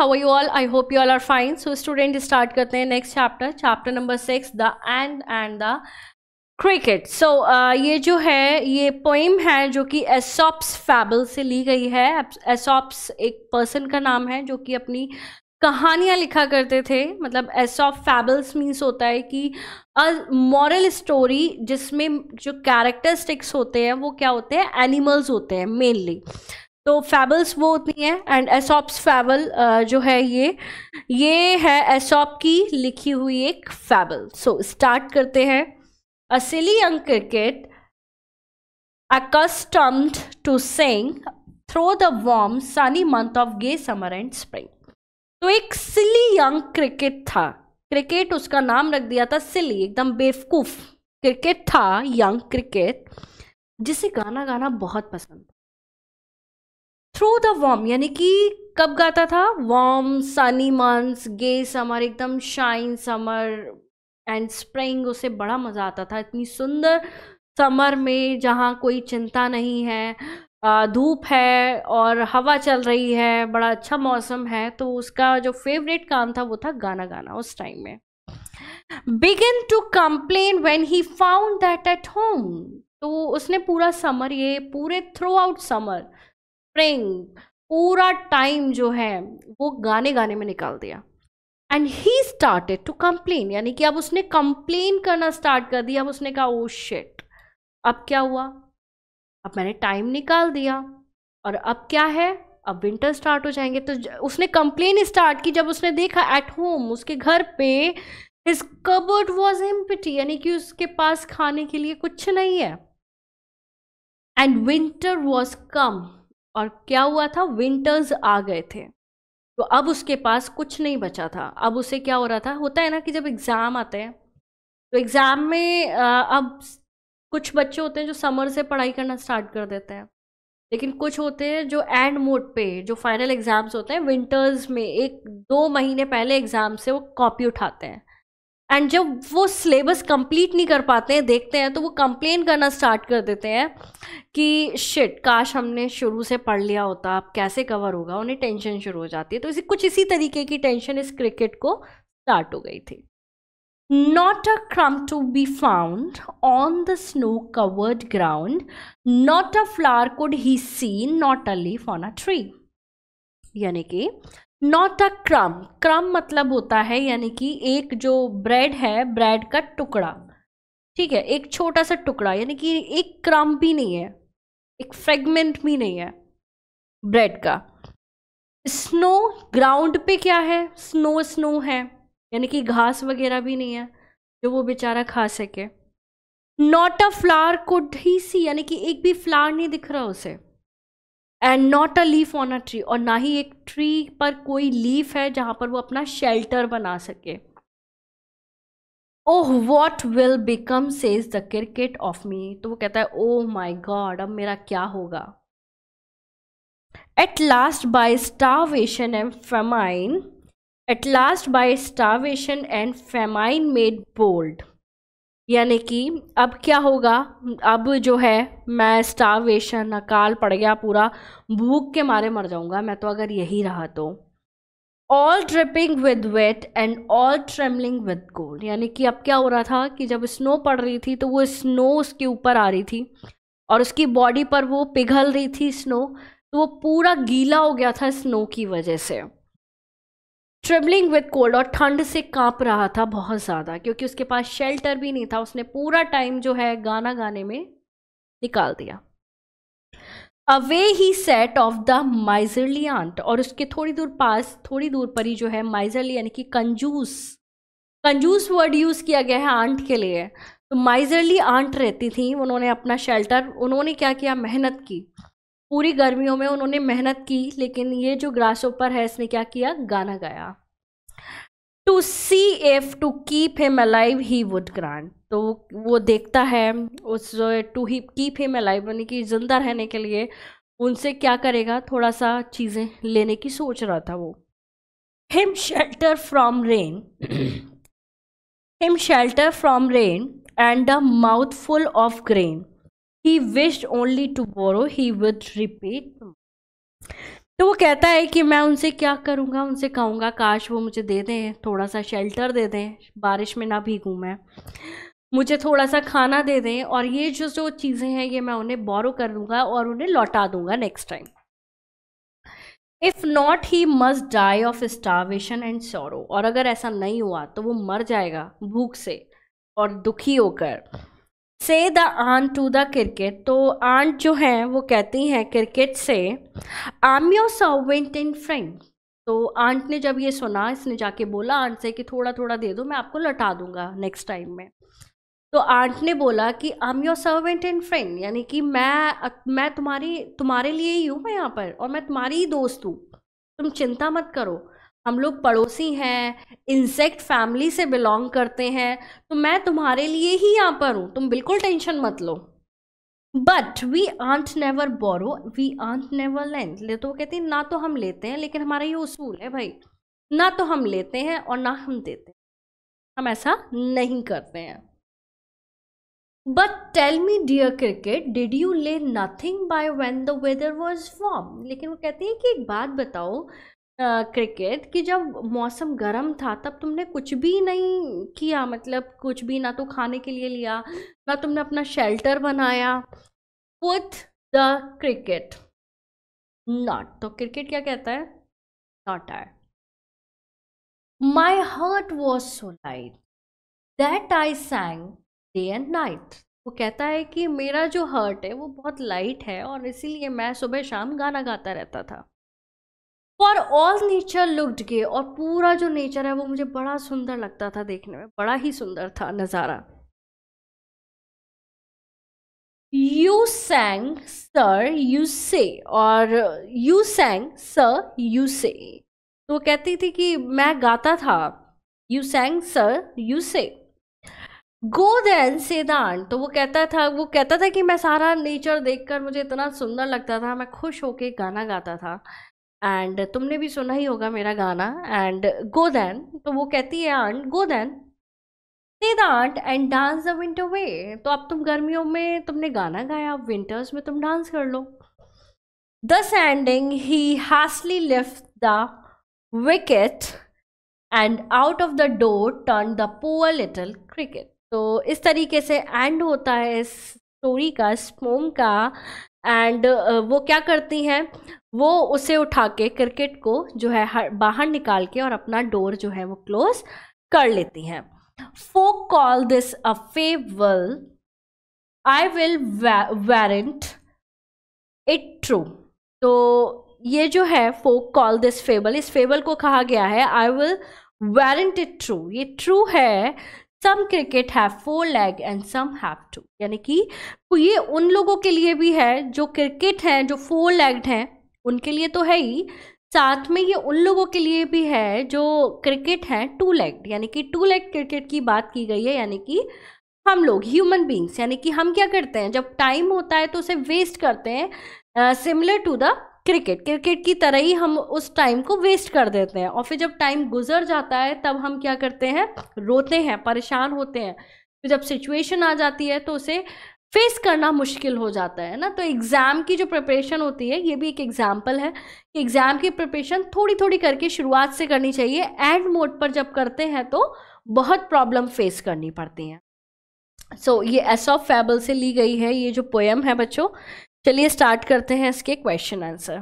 How you all I hope you all are fine so student start करते हैं next chapter chapter number six the ant and the cricket so ये जो है ये poem है जो कि एसॉप्स फैबल से ली गई है एसॉप्स एक पर्सन का नाम है जो कि अपनी कहानियाँ लिखा करते थे मतलब एसॉप फैबल्स मीन्स होता है कि मॉरल स्टोरी जिसमें जो कैरेक्टरिस्टिक्स होते हैं वो क्या होते हैं एनिमल्स होते हैं मेनली तो फैबल्स वो होती हैं एंड एसॉप्स फैबल जो है ये ये है एसॉप की लिखी हुई एक फैबल सो so, स्टार्ट करते हैं a silly young cricket accustomed to sing through the warm sunny month of gay summer and spring तो एक सिली यंग क्रिकेट था क्रिकेट उसका नाम रख दिया था सिली एकदम बेवकूफ क्रिकेट था यंग क्रिकेट जिसे गाना गाना बहुत पसंद थ्रू द वॉम यानी कि कब गाता था warm sunny months gay summer एकदम शाइन समर एंड स्प्रिंग उसे बड़ा मज़ा आता था इतनी सुंदर समर में जहाँ कोई चिंता नहीं है धूप है और हवा चल रही है बड़ा अच्छा मौसम है तो उसका जो फेवरेट काम था वो था गाना गाना उस टाइम में begin to complain when he found that at home तो उसने पूरा समर ये पूरे थ्रू आउट समर स्प्रिंग पूरा टाइम जो है वो गाने गाने में निकाल दिया and he started to complain यानी कि अब उसने कंप्लेन करना स्टार्ट कर दिया अब उसने कहा ओ oh, शिट अब क्या हुआ अब मैंने टाइम निकाल दिया और अब क्या है अब विंटर स्टार्ट हो जाएंगे तो उसने कंप्लेन स्टार्ट की जब उसने देखा एट होम उसके घर पे हिज कबर्ड वॉज एम्पिटी यानी कि उसके पास खाने के लिए कुछ नहीं है एंड विंटर वॉज कम और क्या हुआ था विंटर्स आ गए थे तो अब उसके पास कुछ नहीं बचा था अब उसे क्या हो रहा था होता है ना कि जब एग्ज़ाम आते हैं तो एग्ज़ाम में अब कुछ बच्चे होते हैं जो समर से पढ़ाई करना स्टार्ट कर देते हैं लेकिन कुछ होते हैं जो एंड मोड पे जो फाइनल एग्ज़ाम्स होते हैं विंटर्स में एक दो महीने पहले एग्ज़ाम से वो कॉपी उठाते हैं एंड जब वो सिलेबस कंप्लीट नहीं कर पाते हैं देखते हैं तो वो कंप्लेन करना स्टार्ट कर देते हैं कि शिट काश हमने शुरू से पढ़ लिया होता अब कैसे कवर होगा उन्हें टेंशन शुरू हो जाती है तो इसी कुछ इसी तरीके की टेंशन इस क्रिकेट को स्टार्ट हो गई थी not a crumb to be found on the snow covered ground not a flower could he see not a leaf on a tree यानी कि नॉट अ क्रम क्रम मतलब होता है यानी कि एक जो ब्रेड है ब्रेड का टुकड़ा ठीक है एक छोटा सा टुकड़ा यानी कि एक क्रम भी नहीं है एक फ्रेगमेंट भी नहीं है ब्रेड का स्नो ग्राउंड पे क्या है स्नो स्नो है यानी कि घास वगैरह भी नहीं है जो वो बेचारा खा सके not a flower could he see यानी कि एक भी फ्लावर नहीं दिख रहा उसे and not a leaf on a tree और ना ही एक ट्री पर कोई लीफ है जहां पर वो अपना शेल्टर बना सके oh what will become says the cricket of me तो वो कहता है ओह माई गॉड अब मेरा क्या होगा at last by starvation and famine at last by starvation and famine made bold यानी कि अब क्या होगा अब जो है मैं स्टावेशन अकाल पड़ गया पूरा भूख के मारे मर जाऊंगा मैं तो अगर यही रहा तो all dripping with wet and all trembling with cold यानी कि अब क्या हो रहा था कि जब स्नो पड़ रही थी तो वो स्नो उसके ऊपर आ रही थी और उसकी बॉडी पर वो पिघल रही थी स्नो तो वो पूरा गीला हो गया था स्नो की वजह से ट्रेवलिंग विद कोल्ड और ठंड से कांप रहा था बहुत ज़्यादा क्योंकि उसके पास शेल्टर भी नहीं था उसने पूरा टाइम जो है गाना गाने में निकाल दिया अवे ही set off the miserly aunt और उसके थोड़ी दूर पास थोड़ी दूर पर ही जो है माइजरली यानी कि कंजूस कंजूस वर्ड यूज़ किया गया है आंट के लिए तो माइजरली आंट रहती थी उन्होंने अपना शेल्टर उन्होंने क्या किया मेहनत की पूरी गर्मियों में उन्होंने मेहनत की लेकिन ये जो ग्रास ऊपर है इसने क्या किया गाना गाया to see if to keep him alive he would grant तो वो देखता है उस to he keep him alive यानी कि जिंदा रहने के लिए उनसे क्या करेगा थोड़ा सा चीज़ें लेने की सोच रहा था वो him shelter from rain him shelter from rain and the mouthful of grain he wished only to borrow he with repeat तो वो कहता है कि मैं उनसे क्या करूँगा उनसे कहूँगा काश वो मुझे दे दें थोड़ा सा शेल्टर दे दें बारिश में ना भीगूँ मैं मुझे थोड़ा सा खाना दे दें और ये जो जो चीज़ें हैं ये मैं उन्हें बोरो कर लूँगा और उन्हें लौटा दूँगा next time if not he must die of starvation and sorrow और अगर ऐसा नहीं हुआ तो वो मर जाएगा भूख से और दुखी होकर says the ant to the cricket तो आंट जो हैं वो कहती हैं क्रिकेट से I'm your servant in friend तो आंट ने जब ये सुना इसने जाके बोला आंट से कि थोड़ा थोड़ा दे दो मैं आपको लौटा दूंगा नेक्स्ट टाइम में तो आंट ने बोला कि आम योर सर्वेंट इन फ्रेंड यानी कि मैं मैं तुम्हारी तुम्हारे लिए ही हूँ मैं यहाँ पर और मैं तुम्हारी ही दोस्त हूँ तुम चिंता मत करो हम लोग पड़ोसी हैं इंसेक्ट फैमिली से बिलोंग करते हैं तो मैं तुम्हारे लिए ही यहाँ पर हूँ तुम बिल्कुल टेंशन मत लो but we ant never borrow we ant never lend ले तो कहती है ना तो हम लेते हैं लेकिन हमारा ये उसूल है भाई ना तो हम लेते हैं और ना हम देते हैं हम ऐसा नहीं करते हैं but tell me dear cricket did you lay nothing by when the weather was warm लेकिन वो कहती है कि एक बात बताओ क्रिकेट कि जब मौसम गर्म था तब तुमने कुछ भी नहीं किया मतलब कुछ भी ना तो खाने के लिए लिया ना तुमने अपना शेल्टर बनाया पुथ द क्रिकेट नॉट तो क्रिकेट क्या कहता है not are my heart was so light that I sang day and night वो कहता है कि मेरा जो हर्ट है वो बहुत लाइट है और इसीलिए मैं सुबह शाम गाना गाता रहता था for all nature looked gay और पूरा जो नेचर है वो मुझे बड़ा सुंदर लगता था देखने में बड़ा ही सुंदर था नज़ारा यू सैंग सर यू से और यू सैंग सर यू से तो कहती थी कि मैं गाता था यू सैंग सर यू से गो देन से दान तो वो कहता था वो कहता था कि मैं सारा नेचर देखकर मुझे इतना सुंदर लगता था मैं खुश होके गाना गाता था एंड तुमने भी सुना ही होगा मेरा गाना एंड गो दैन तो वो कहती है ant go then says the ant and dance the winter away तो अब तुम गर्मियों में तुमने गाना गाया अब विंटर्स में तुम डांस कर लो thus ending he hastily lift the wicket and out of the door turn the poor little cricket तो इस तरीके से एंड होता है इस स्टोरी का स्पोम का एंड uh, वो क्या करती हैं वो उसे उठा के क्रिकेट को जो है बाहर निकाल के और अपना डोर जो है वो क्लोज कर लेती हैं folk call this a fable I will warrant it true तो ये जो है फोक कॉल दिस फेबल इस फेबल को कहा गया है I will warrant it true ये ट्रू है some cricket have four leg and some have two यानी कि ये उन लोगों के लिए भी है जो क्रिकेट हैं जो फोर लेग्ड हैं उनके लिए तो है ही साथ में ये उन लोगों के लिए भी है जो क्रिकेट हैं टू लेग्ड यानी कि टू लेग क्रिकेट की बात की गई है यानी कि हम लोग ह्यूमन बींग्स यानी कि हम क्या करते हैं जब टाइम होता है तो उसे वेस्ट करते हैं similar to the cricket cricket की तरह ही हम उस टाइम को वेस्ट कर देते हैं और फिर जब टाइम गुजर जाता है तब हम क्या करते हैं रोते हैं परेशान होते हैं फिर जब सिचुएशन आ जाती है तो उसे फेस करना मुश्किल हो जाता है ना तो एग्ज़ाम की जो प्रिपरेशन होती है ये भी एक एग्ज़ाम्पल है कि एग्ज़ाम की प्रिपरेशन थोड़ी थोड़ी करके शुरुआत से करनी चाहिए एंड मोड पर जब करते हैं तो बहुत प्रॉब्लम फेस करनी पड़ती हैं सो so, ये एस ऑफ फैबल से ली गई है ये जो पोएम है बच्चों चलिए स्टार्ट करते हैं इसके question answer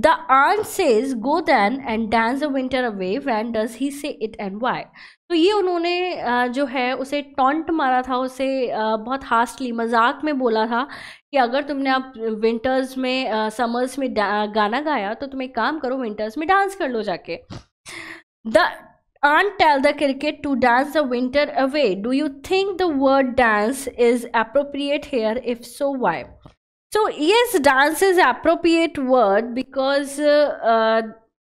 the ant is go then and dance the winter away when does he say it and Y तो ये उन्होंने जो है उसे टॉन्ट मारा था उसे बहुत हास्टली मजाक में बोला था कि अगर तुमने आप विंटर्स में समर्स में गाना गाया तो तुम एक काम करो विंटर्स में डांस कर लो जाके the ant tell the cricket to dance the winter away do you think the word dance is appropriate here if so why so yes dance is appropriate word because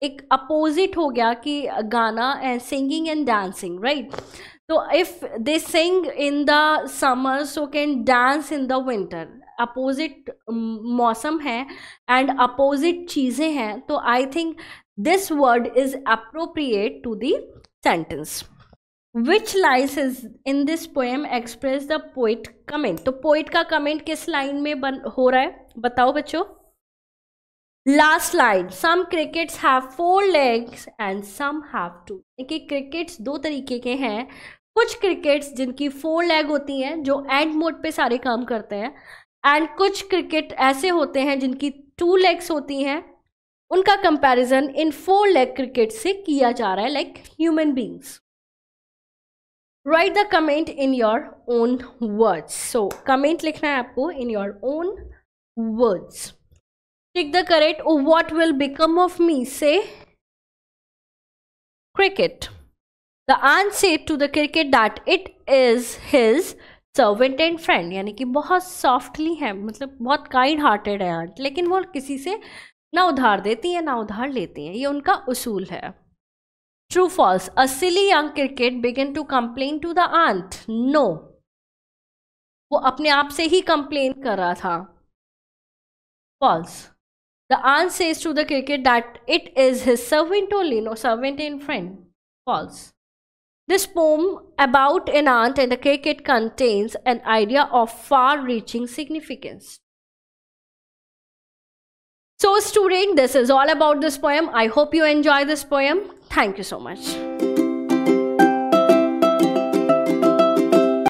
एक opposite हो गया कि गाना and singing and dancing right तो if they sing in the summer so can dance in the winter opposite मौसम है and opposite चीज़ें हैं तो I think this word is appropriate to sentence which lines in this poem express the poet comment तो poet का comment किस line में बन हो रहा है बताओ बच्चों last line some crickets have four legs and some have two देखिए क्रिकेट्स दो तरीके के हैं कुछ क्रिकेट्स जिनकी फोर लेग होती हैं जो एंड मोड पे सारे काम करते हैं एंड कुछ क्रिकेट ऐसे होते हैं जिनकी टू लेग्स होती हैं उनका comparison in four leg cricket से किया जा रहा है like human beings right the comment in your own words so comment लिखना है आपको in your own words tick the correct what will become of me says cricket the answer to the cricket that it is his servant and friend यानी कि बहुत softly है मतलब बहुत kind hearted है आंट लेकिन वो किसी से ना उधार देती है ना उधार लेती हैं ये उनका उसूल है True false. A silly young cricket began to complain to the aunt. No. वो अपने आप से ही कंप्लेन कर रहा था false the ant says to the cricket that it is his servant only no servant in friend false this poem about an ant and the cricket contains an idea of far reaching significance so student, this is all about this poem. I hope you enjoy this poem. Thank you so much.